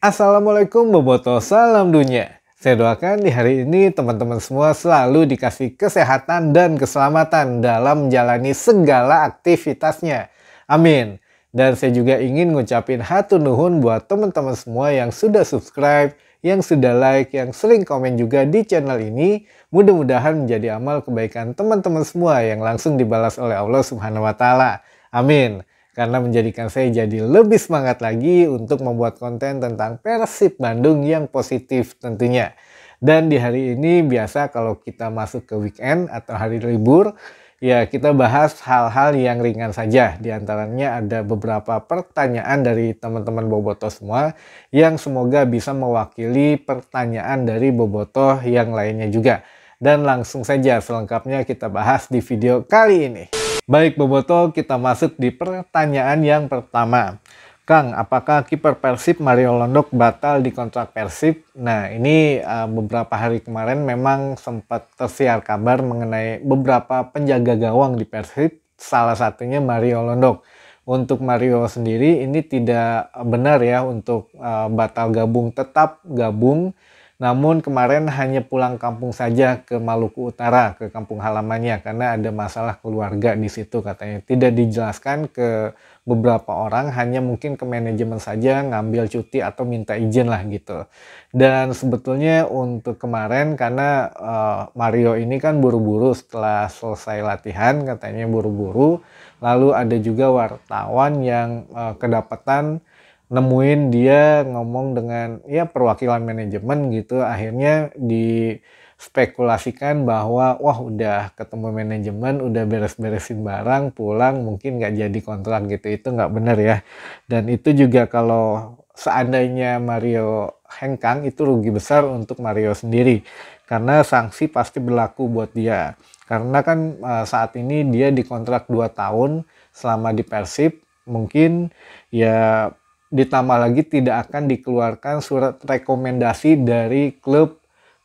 Assalamualaikum Boboto, salam dunia. Saya doakan di hari ini teman-teman semua selalu dikasih kesehatan dan keselamatan dalam menjalani segala aktivitasnya. Amin. Dan saya juga ingin ngucapin hatu nuhun buat teman-teman semua yang sudah subscribe, yang sudah like, yang sering komen juga di channel ini. Mudah-mudahan menjadi amal kebaikan teman-teman semua yang langsung dibalas oleh Allah Subhanahu wa taala. Amin karena menjadikan saya jadi lebih semangat lagi untuk membuat konten tentang Persib Bandung yang positif tentunya. Dan di hari ini biasa kalau kita masuk ke weekend atau hari libur, ya kita bahas hal-hal yang ringan saja. Di antaranya ada beberapa pertanyaan dari teman-teman Boboto semua yang semoga bisa mewakili pertanyaan dari Boboto yang lainnya juga. Dan langsung saja selengkapnya kita bahas di video kali ini. Baik Boboto, kita masuk di pertanyaan yang pertama. Kang, apakah kiper Persib Mario Londok batal di kontrak Persib? Nah, ini uh, beberapa hari kemarin memang sempat tersiar kabar mengenai beberapa penjaga gawang di Persib, salah satunya Mario Londok. Untuk Mario sendiri ini tidak benar ya untuk uh, batal gabung, tetap gabung namun kemarin hanya pulang kampung saja ke Maluku Utara, ke kampung halamannya karena ada masalah keluarga di situ katanya. Tidak dijelaskan ke beberapa orang, hanya mungkin ke manajemen saja ngambil cuti atau minta izin lah gitu. Dan sebetulnya untuk kemarin karena uh, Mario ini kan buru-buru setelah selesai latihan katanya buru-buru. Lalu ada juga wartawan yang uh, kedapatan nemuin dia ngomong dengan ya perwakilan manajemen gitu akhirnya dispekulasikan bahwa wah udah ketemu manajemen udah beres-beresin barang pulang mungkin nggak jadi kontrak gitu itu nggak benar ya dan itu juga kalau seandainya Mario hengkang itu rugi besar untuk Mario sendiri karena sanksi pasti berlaku buat dia karena kan eh, saat ini dia dikontrak 2 tahun selama di Persib mungkin ya ditambah lagi tidak akan dikeluarkan surat rekomendasi dari klub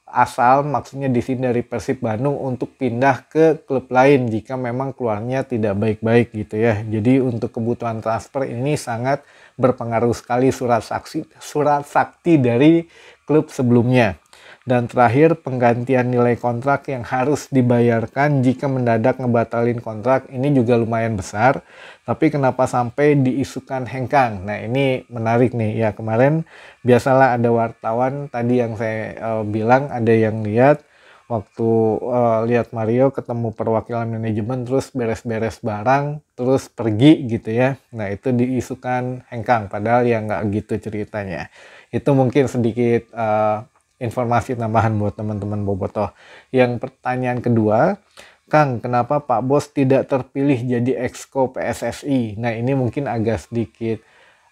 asal maksudnya di sini dari Persib Bandung untuk pindah ke klub lain jika memang keluarnya tidak baik-baik gitu ya. Jadi untuk kebutuhan transfer ini sangat berpengaruh sekali surat saksi surat sakti dari klub sebelumnya. Dan terakhir, penggantian nilai kontrak yang harus dibayarkan jika mendadak ngebatalin kontrak ini juga lumayan besar. Tapi kenapa sampai diisukan hengkang? Nah ini menarik nih. Ya kemarin biasalah ada wartawan tadi yang saya uh, bilang ada yang lihat waktu uh, lihat Mario ketemu perwakilan manajemen terus beres-beres barang terus pergi gitu ya. Nah itu diisukan hengkang. Padahal ya nggak gitu ceritanya. Itu mungkin sedikit. Uh, informasi tambahan buat teman-teman Bobotoh. Yang pertanyaan kedua, Kang, kenapa Pak Bos tidak terpilih jadi exco PSSI? Nah ini mungkin agak sedikit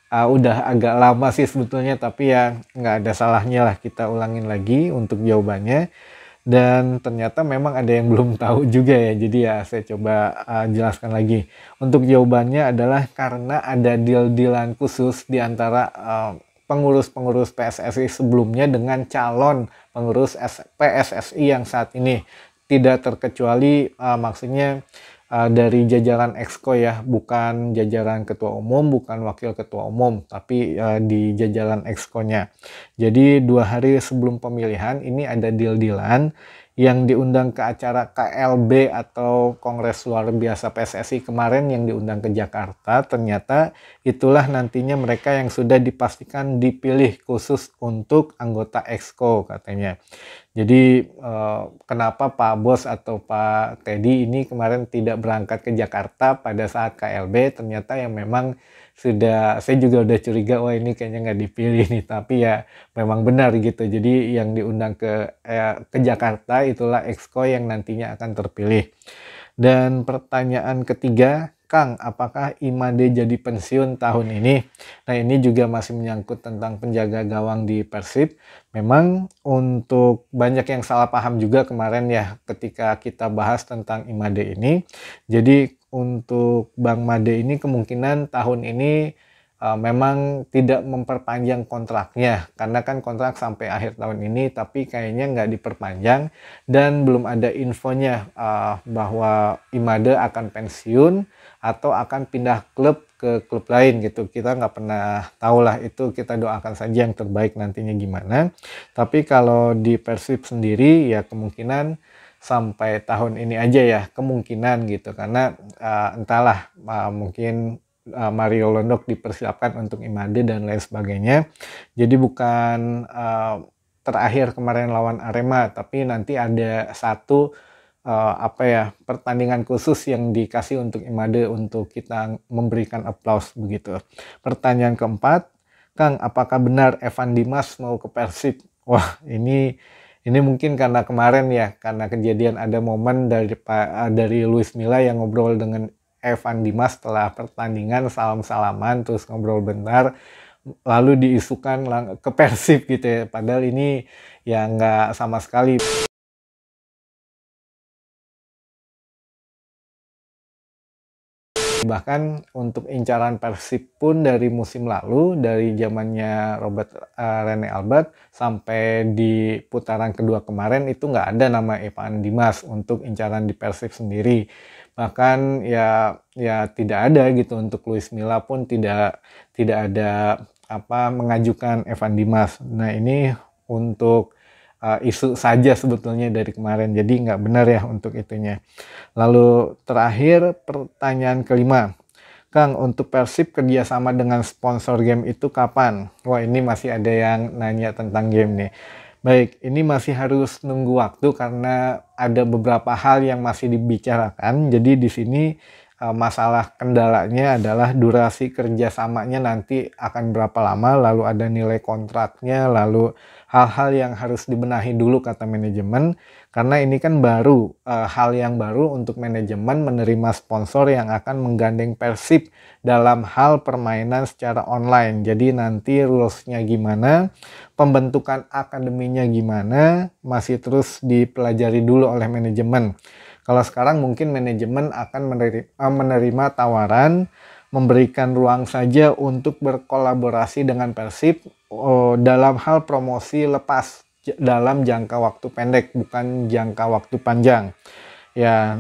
uh, udah agak lama sih sebetulnya, tapi ya nggak ada salahnya lah kita ulangin lagi untuk jawabannya. Dan ternyata memang ada yang belum tahu juga ya, jadi ya saya coba uh, jelaskan lagi. Untuk jawabannya adalah karena ada deal-dealan khusus di antara ah, pengurus-pengurus PSSI sebelumnya dengan calon pengurus PSSI yang saat ini tidak terkecuali uh, maksudnya uh, dari jajaran exco ya bukan jajaran ketua umum bukan wakil ketua umum tapi uh, di jajaran exco-nya jadi dua hari sebelum pemilihan ini ada deal-dealan yang diundang ke acara KLB atau Kongres Luar Biasa PSSI kemarin yang diundang ke Jakarta ternyata itulah nantinya mereka yang sudah dipastikan dipilih khusus untuk anggota Exco katanya. Jadi eh, kenapa Pak Bos atau Pak Teddy ini kemarin tidak berangkat ke Jakarta pada saat KLB ternyata yang memang sudah saya juga udah curiga wah ini kayaknya nggak dipilih nih tapi ya memang benar gitu jadi yang diundang ke eh, ke Jakarta itulah Exco yang nantinya akan terpilih dan pertanyaan ketiga Kang apakah Imade jadi pensiun tahun ini nah ini juga masih menyangkut tentang penjaga gawang di Persib memang untuk banyak yang salah paham juga kemarin ya ketika kita bahas tentang Imade ini jadi untuk Bang Made ini kemungkinan tahun ini uh, memang tidak memperpanjang kontraknya karena kan kontrak sampai akhir tahun ini tapi kayaknya nggak diperpanjang dan belum ada infonya uh, bahwa Imade akan pensiun atau akan pindah klub ke klub lain gitu kita nggak pernah tahu lah itu kita doakan saja yang terbaik nantinya gimana tapi kalau di Persib sendiri ya kemungkinan sampai tahun ini aja ya kemungkinan gitu karena uh, entahlah uh, mungkin uh, Mario Londok dipersiapkan untuk Imade dan lain sebagainya. Jadi bukan uh, terakhir kemarin lawan Arema, tapi nanti ada satu uh, apa ya pertandingan khusus yang dikasih untuk Imade untuk kita memberikan aplaus begitu. Pertanyaan keempat, Kang, apakah benar Evan Dimas mau ke Persib? Wah, ini ini mungkin karena kemarin ya, karena kejadian ada momen dari eh, dari Luis Milla yang ngobrol dengan Evan Dimas setelah pertandingan salam-salaman terus ngobrol bentar lalu diisukan ke Persib gitu ya. Padahal ini ya nggak sama sekali. Bahkan untuk incaran Persib pun dari musim lalu, dari zamannya Robert uh, eh, Rene Albert sampai di putaran kedua kemarin itu nggak ada nama Evan Dimas untuk incaran di Persib sendiri. Bahkan ya ya tidak ada gitu untuk Luis Milla pun tidak tidak ada apa mengajukan Evan Dimas. Nah ini untuk uh, isu saja sebetulnya dari kemarin. Jadi nggak benar ya untuk itunya. Lalu terakhir pertanyaan kelima. Kang, untuk Persib kerjasama dengan sponsor game itu kapan? Wah ini masih ada yang nanya tentang game nih. Baik, ini masih harus nunggu waktu karena ada beberapa hal yang masih dibicarakan. Jadi di sini eh, masalah kendalanya adalah durasi kerjasamanya nanti akan berapa lama, lalu ada nilai kontraknya, lalu hal-hal yang harus dibenahi dulu kata manajemen karena ini kan baru e, hal yang baru untuk manajemen menerima sponsor yang akan menggandeng Persib dalam hal permainan secara online. Jadi nanti rules-nya gimana, pembentukan akademinya gimana masih terus dipelajari dulu oleh manajemen. Kalau sekarang mungkin manajemen akan menerima, eh, menerima tawaran memberikan ruang saja untuk berkolaborasi dengan Persib Oh, dalam hal promosi lepas dalam jangka waktu pendek bukan jangka waktu panjang ya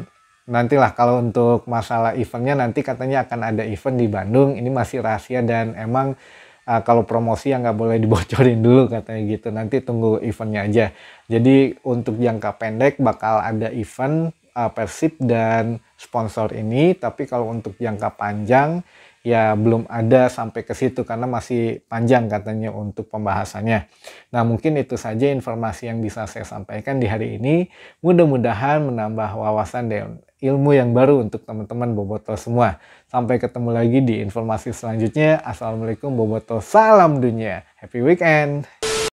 nantilah kalau untuk masalah eventnya nanti katanya akan ada event di Bandung ini masih rahasia dan emang uh, kalau promosi yang nggak boleh dibocorin dulu katanya gitu nanti tunggu eventnya aja jadi untuk jangka pendek bakal ada event uh, Persib dan sponsor ini tapi kalau untuk jangka panjang ya belum ada sampai ke situ karena masih panjang katanya untuk pembahasannya. Nah mungkin itu saja informasi yang bisa saya sampaikan di hari ini. Mudah-mudahan menambah wawasan dan ilmu yang baru untuk teman-teman Boboto semua. Sampai ketemu lagi di informasi selanjutnya. Assalamualaikum Boboto, salam dunia. Happy weekend.